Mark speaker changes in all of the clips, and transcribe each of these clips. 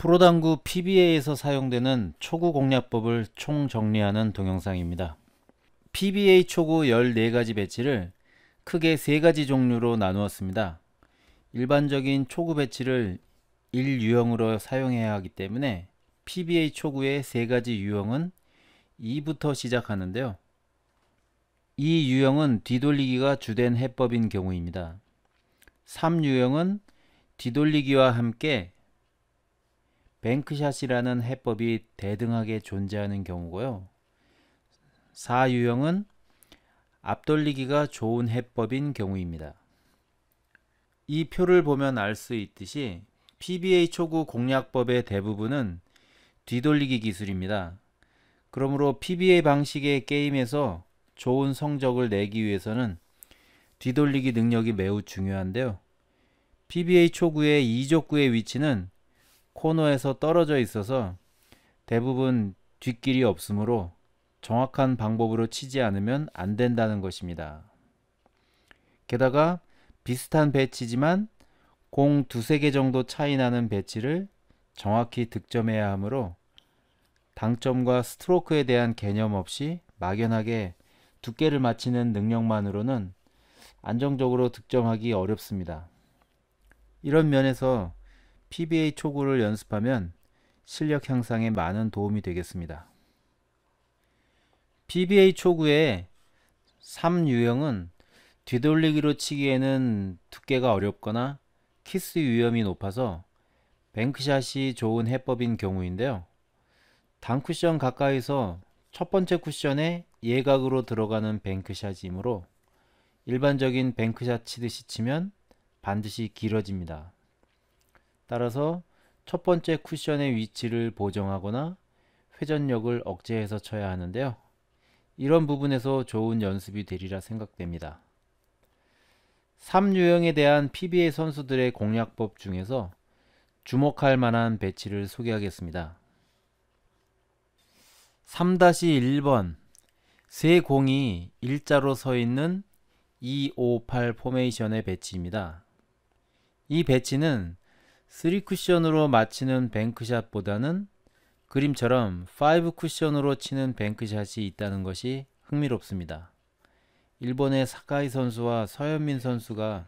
Speaker 1: 프로당구 PBA에서 사용되는 초구 공략법을 총정리하는 동영상입니다. PBA 초구 14가지 배치를 크게 3가지 종류로 나누었습니다. 일반적인 초구 배치를 1유형으로 사용해야 하기 때문에 PBA 초구의 3가지 유형은 2부터 시작하는데요. 이 유형은 뒤돌리기가 주된 해법인 경우입니다. 3유형은 뒤돌리기와 함께 뱅크샷이라는 해법이 대등하게 존재하는 경우고요. 4유형은 앞돌리기가 좋은 해법인 경우입니다. 이 표를 보면 알 수 있듯이 PBA 초구 공략법의 대부분은 뒤돌리기 기술입니다. 그러므로 PBA 방식의 게임에서 좋은 성적을 내기 위해서는 뒤돌리기 능력이 매우 중요한데요. PBA 초구의 2족구의 위치는 코너에서 떨어져 있어서 대부분 뒷길이 없으므로 정확한 방법으로 치지 않으면 안 된다는 것입니다. 게다가 비슷한 배치지만 공 두세 개 정도 차이 나는 배치를 정확히 득점해야 하므로 당점과 스트로크에 대한 개념 없이 막연하게 두께를 맞히는 능력만으로는 안정적으로 득점하기 어렵습니다. 이런 면에서 PBA 초구를 연습하면 실력 향상에 많은 도움이 되겠습니다. PBA 초구의 3유형은 뒤돌리기로 치기에는 두께가 어렵거나 키스 위험이 높아서 뱅크샷이 좋은 해법인 경우인데요. 단쿠션 가까이서 첫 번째 쿠션에 예각으로 들어가는 뱅크샷이므로 일반적인 뱅크샷 치듯이 치면 반드시 길어집니다. 따라서 첫 번째 쿠션의 위치를 보정하거나 회전력을 억제해서 쳐야 하는데요. 이런 부분에서 좋은 연습이 되리라 생각됩니다. 3유형에 대한 PBA 선수들의 공략법 중에서 주목할 만한 배치를 소개하겠습니다. 3-1번 세 공이 일자로 서 있는 258 포메이션의 배치입니다. 이 배치는 3쿠션으로 마치는 뱅크샷보다는 그림처럼 5쿠션으로 치는 뱅크샷이 있다는 것이 흥미롭습니다. 일본의 사카이 선수와 서현민 선수가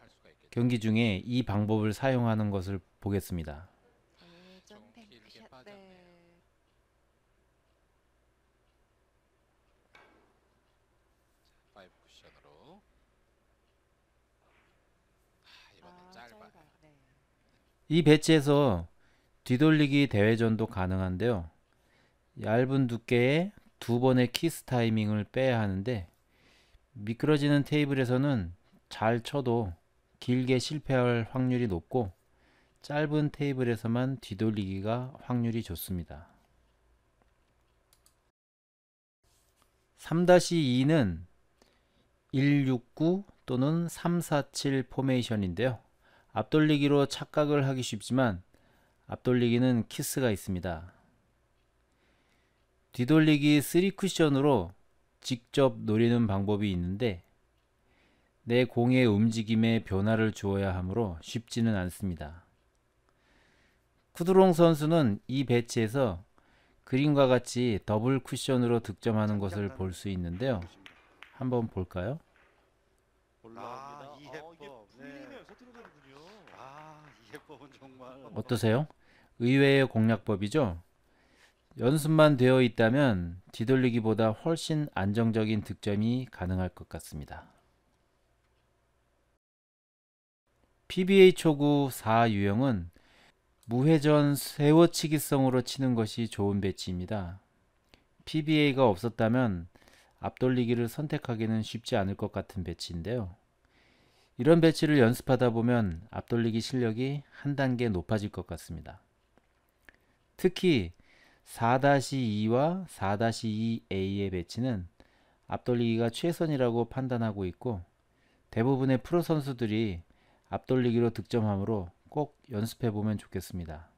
Speaker 1: 경기 중에 이 방법을 사용하는 것을 보겠습니다. 네. 쿠션으로 아, 이번엔 아, 짧아짧아 네. 이 배치에서 뒤돌리기 대회전도 가능한데요. 얇은 두께에 두 번의 키스 타이밍을 빼야 하는데 미끄러지는 테이블에서는 잘 쳐도 길게 실패할 확률이 높고 짧은 테이블에서만 뒤돌리기가 확률이 좋습니다. 3-2는 169 또는 347 포메이션인데요. 앞돌리기로 착각을 하기 쉽지만 앞돌리기는 키스가 있습니다. 뒤돌리기 3쿠션으로 직접 노리는 방법이 있는데 내 공의 움직임에 변화를 주어야 하므로 쉽지는 않습니다. 쿠드롱 선수는 이 배치에서 그림과 같이 더블 쿠션으로 득점하는 것을 볼 수 있는데요. 한번 볼까요? 아 어, 어떠세요? 의외의 공략법이죠. 연습만 되어 있다면 뒤돌리기보다 훨씬 안정적인 득점이 가능할 것 같습니다. PBA 초구 4 유형은 무회전 세워치기성으로 치는 것이 좋은 배치입니다. PBA가 없었다면 앞돌리기를 선택하기는 쉽지 않을 것 같은 배치인데요. 이런 배치를 연습하다 보면 앞돌리기 실력이 한 단계 높아질 것 같습니다. 특히 4-2와 4-2A의 배치는 앞돌리기가 최선이라고 판단하고 있고 대부분의 프로 선수들이 앞돌리기로 득점함으로 꼭 연습해 보면 좋겠습니다.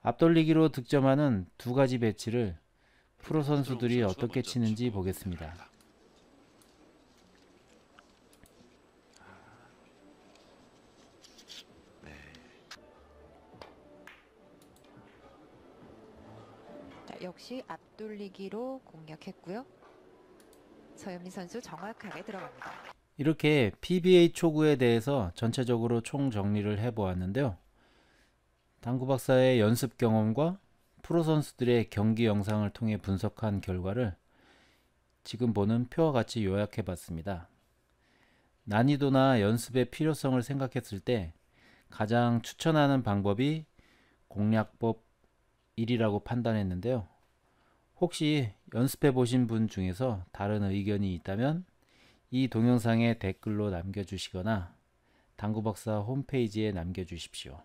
Speaker 1: 앞돌리기로 득점하는 두 가지 배치를 프로 선수들이 어떻게 치는지 보겠습니다. 역시 앞돌리기로 공략했고요. 서현민 선수 정확하게 들어갑니다. 이렇게 PBA 초구에 대해서 전체적으로 총 정리를 해보았는데요. 당구 박사의 연습 경험과 프로 선수들의 경기 영상을 통해 분석한 결과를 지금 보는 표와 같이 요약해 봤습니다. 난이도나 연습의 필요성을 생각했을 때 가장 추천하는 방법이 공략법 1이라고 판단했는데요. 혹시 연습해 보신 분 중에서 다른 의견이 있다면 이 동영상에 댓글로 남겨주시거나 당구박사 홈페이지에 남겨주십시오.